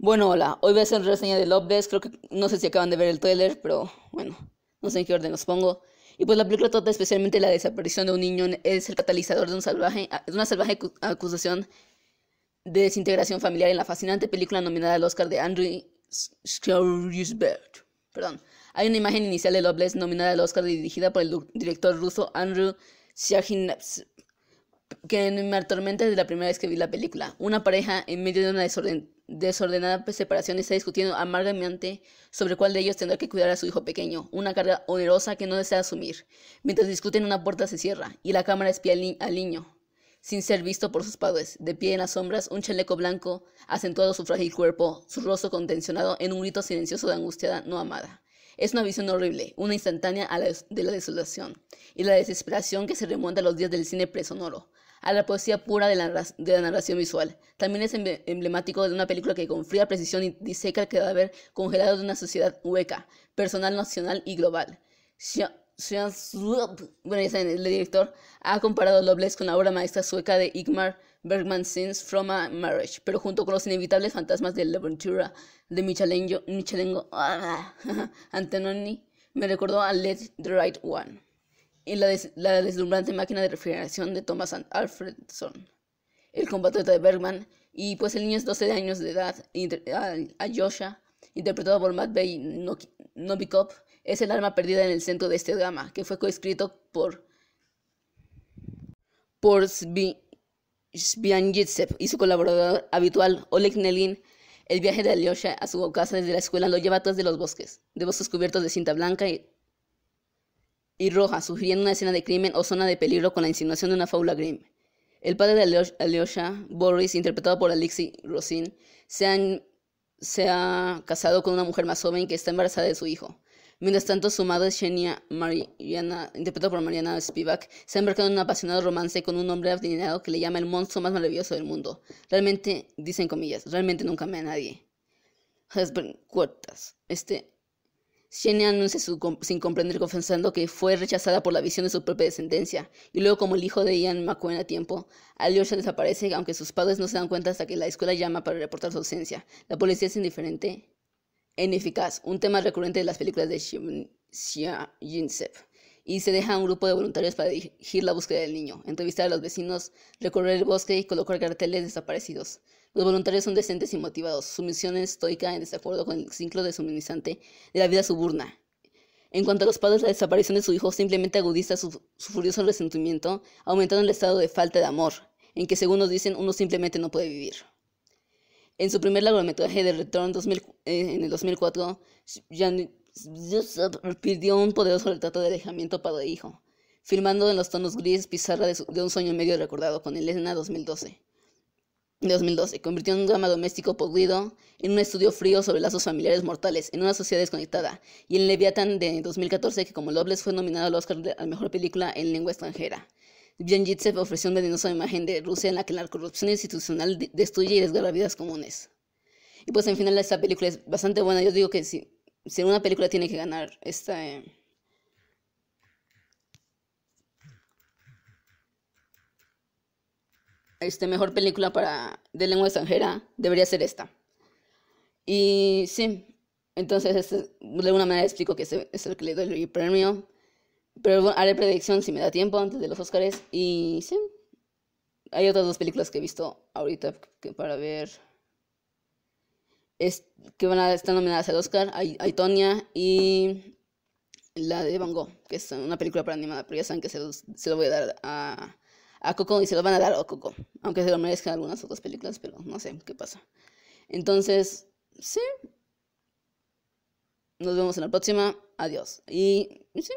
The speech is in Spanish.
Bueno, hola, hoy voy a hacer una reseña de Love Creo que no sé si acaban de ver el trailer, pero bueno, no sé en qué orden los pongo. Y pues la película trata especialmente la desaparición de un niño, es el catalizador de, un salvaje, ah, una salvaje acusación de desintegración familiar en la fascinante película nominada al Oscar de Andrew Scarisberg. Perdón. Hay una imagen inicial de Loveless nominada al Oscar dirigida por el director ruso Andrew Shahinevsky que me atormenta desde la primera vez que vi la película. Una pareja en medio de una desordenada pues, separación está discutiendo amargamente sobre cuál de ellos tendrá que cuidar a su hijo pequeño, una carga onerosa que no desea asumir. Mientras discuten una puerta se cierra y la cámara espía al, niño, sin ser visto por sus padres, de pie en las sombras, un chaleco blanco acentuado su frágil cuerpo, su rostro contencionado en un grito silencioso de angustiada no amada. Es una visión horrible, una instantánea de la desolación y la desesperación que se remonta a los días del cine presonoro, a la poesía pura de la, narración visual. También es emblemático de una película que con fría precisión diseca el cadáver congelado de una sociedad hueca, personal, nacional y global. bueno, ya el director ha comparado Loveless con la obra maestra sueca de Igmar Bergman Sins from a Marriage, pero junto con los inevitables fantasmas de La Ventura de Michelengo, Michelengo ah, Antononi, me recordó a Let the Right One y la, deslumbrante máquina de refrigeración de Thomas Alfredson, el combate de Bergman, y pues el niño es 12 años de edad, Yosha, interpretado por Matt Matvey Novikov, es el alma perdida en el centro de este drama, que fue coescrito por, por Svianjitsev y su colaborador habitual, Oleg Nelin. El viaje de Alyosha a su casa desde la escuela lo lleva través de los bosques, de bosques cubiertos de cinta blanca y y Roja sugiriendo una escena de crimen o zona de peligro con la insinuación de una fábula grim. El padre de Alyosha, Boris, interpretado por Alexi Rosin, se, se ha casado con una mujer más joven que está embarazada de su hijo. Mientras tanto, su madre, Xenia Mariana, interpretada por Mariana Spivak, se ha embarcado en un apasionado romance con un hombre adinerado que le llama el monstruo más maravilloso del mundo. Realmente, dicen comillas, realmente nunca me a nadie. Cuartas. Este Shane anuncia sin comprender confesando que fue rechazada por la visión de su propia descendencia, y luego como el hijo de Ian McQueen a tiempo, Alyosha desaparece aunque sus padres no se dan cuenta hasta que la escuela llama para reportar su ausencia. La policía es indiferente e ineficaz, un tema recurrente de las películas de Shin Jinsep y se deja a un grupo de voluntarios para dirigir la búsqueda del niño, entrevistar a los vecinos, recorrer el bosque y colocar carteles desaparecidos. Los voluntarios son decentes y motivados. Su misión es estoica en desacuerdo con el ciclo deshumanizante de la vida suburna. En cuanto a los padres, la desaparición de su hijo simplemente agudiza su, furioso resentimiento, aumentando el estado de falta de amor, en que según nos dicen uno simplemente no puede vivir. En su primer largometraje de retorno en eh, el 2004, ya pidió un poderoso retrato de alejamiento para hijo, firmando en los tonos grises pizarra de, un sueño medio recordado con Elena 2012. 2012 convirtió en un drama doméstico podrido en un estudio frío sobre lazos familiares mortales en una sociedad desconectada y en Leviatán de 2014 que como lobles fue nominado al Oscar a mejor película en lengua extranjera. Yitsev ofreció una venenosa imagen de Rusia en la que la corrupción institucional destruye y desgarra vidas comunes. Y pues en final esta película es bastante buena, yo digo que sí si una película tiene que ganar esta... Eh, este, mejor película para, de lengua extranjera debería ser esta. Y sí, entonces este, de alguna manera explico que es el que le doy el premio. Pero haré predicción si me da tiempo antes de los Oscars. Y sí, hay otras dos películas que he visto ahorita para ver que van a estar nominadas al Oscar, Aitonia y la de Van Gogh, que es una película para animada, pero ya saben que se, lo voy a dar a, a, Coco y se lo van a dar a Coco, aunque se lo merezcan algunas otras películas, pero no sé qué pasa. Entonces, sí. Nos vemos en la próxima. Adiós. Y, sí.